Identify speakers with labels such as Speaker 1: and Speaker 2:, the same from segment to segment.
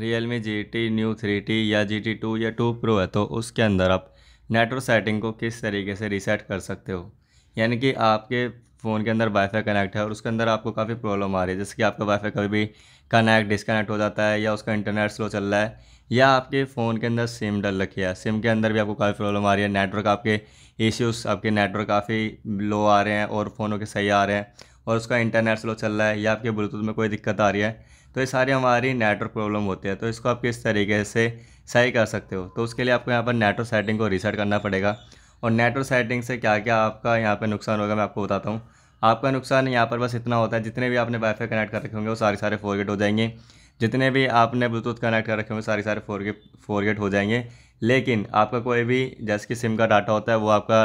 Speaker 1: real Realme G T Neo three T या G T two या two pro है तो उसके अंदर आप नेटवर्क सेटिंग को किस तरीके से रीसेट कर सकते हो यानी कि आपके फ़ोन के अंदर वाईफाई कनेक्ट है और उसके अंदर आपको काफ़ी प्रॉब्लम आ रही है जैसे कि आपका वाईफाई कभी भी कनेक्ट डिसकनेक्ट हो जाता है या उसका इंटरनेट स्लो चल रहा है या आपके फ़ोन के अंदर सिम डल रखी है सिम के अंदर भी आपको काफ़ी प्रॉब्लम आ रही है नेटवर्क आपके इश्यूज़ आपके नेटवर्क काफ़ी लो आ रहे हैं और फ़ोनों के सही आ रहे हैं और उसका इंटरनेट स्लो चल रहा है या आपके ब्लूटूथ में कोई दिक्कत आ रही है तो ये सारी हमारी नेटवर्क प्रॉब्लम होती है तो इसको आप किस तरीके से सही कर सकते हो तो उसके लिए आपको यहाँ पर नेटवर्क सेटिंग को रिसेट करना पड़ेगा और नेटवर्क सेटिंग से क्या क्या आपका यहाँ पर नुकसान होगा मैं आपको बताता हूँ आपका नुकसान यहाँ पर बस इतना होता है जितने भी आपने वाईफाई कनेक्ट कर रखे होंगे वो सारे सारे फोरगेट हो जाएंगे जितने भी आपने ब्लूटूथ कनेक्ट कर रखे होंगे सारे सारे फोरगेट फोरगेट हो जाएंगे लेकिन आपका कोई भी जैसे कि सिम का डाटा होता है वो आपका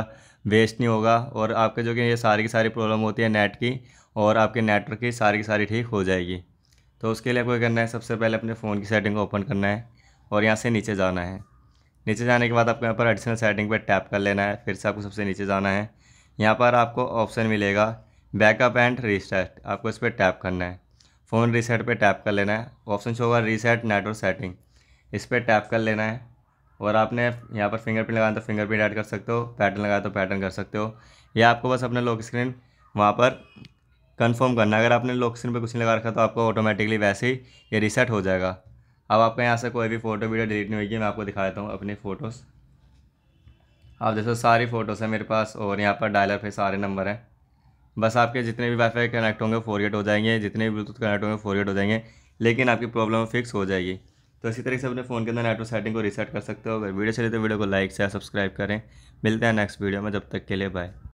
Speaker 1: वेस्ट नहीं होगा और आपके जो कि ये सारी की सारी प्रॉब्लम होती है नेट की और आपके नेटवर्क की सारी की सारी ठीक हो जाएगी तो उसके लिए आपको करना है सबसे पहले अपने फ़ोन की सेटिंग को ओपन करना है और यहाँ से नीचे जाना है नीचे जाने के बाद आपको यहाँ पर एडिशनल सेटिंग पर टैप कर लेना है फिर से आपको सबसे नीचे जाना है यहाँ पर आपको ऑप्शन मिलेगा बैकअप एंड रीसेट आपको इस पर टैप करना है फ़ोन रीसेट पे टैप कर लेना है ऑप्शन शो होगा रीसेट नेटवर्क सेटिंग इस पर टैप कर लेना है और आपने यहाँ पर फिंगरप्रिंट लगाना तो फिंगरप्रिंट ऐड कर सकते हो पैटर्न लगाया तो पैटर्न कर सकते हो या आपको बस अपने लॉक स्क्रीन वहाँ पर कंफर्म करना अगर आपने लॉक स्क्रीन पर कुछ नहीं लगा रखा तो आपको ऑटोमेटिकली वैसे ही ये रिसेट हो जाएगा अब आपके यहाँ से कोई भी फ़ोटो वीडियो डिलीट नहीं होगी मैं आपको दिखा देता हूँ अपनी फ़ोटोज़ आप देखो सारी फ़ोटोज़ हैं मेरे पास और यहाँ पर डायलर पे सारे नंबर हैं बस आपके जितने भी वाईफाई कनेक्ट होंगे फोर हो जाएंगे जितने भी ब्लूटूथ कनेक्ट होंगे फोर हो जाएंगे लेकिन आपकी प्रॉब्लम फिक्स हो जाएगी तो इसी तरीके से अपने फ़ोन के अंदर नेटवर्क सेटिंग को रीसेट कर सकते हो अगर वीडियो चले तो वीडियो को लाइक शेयर सब्सक्राइब करें मिलते हैं नेक्स्ट वीडियो में जब तक के लिए बाय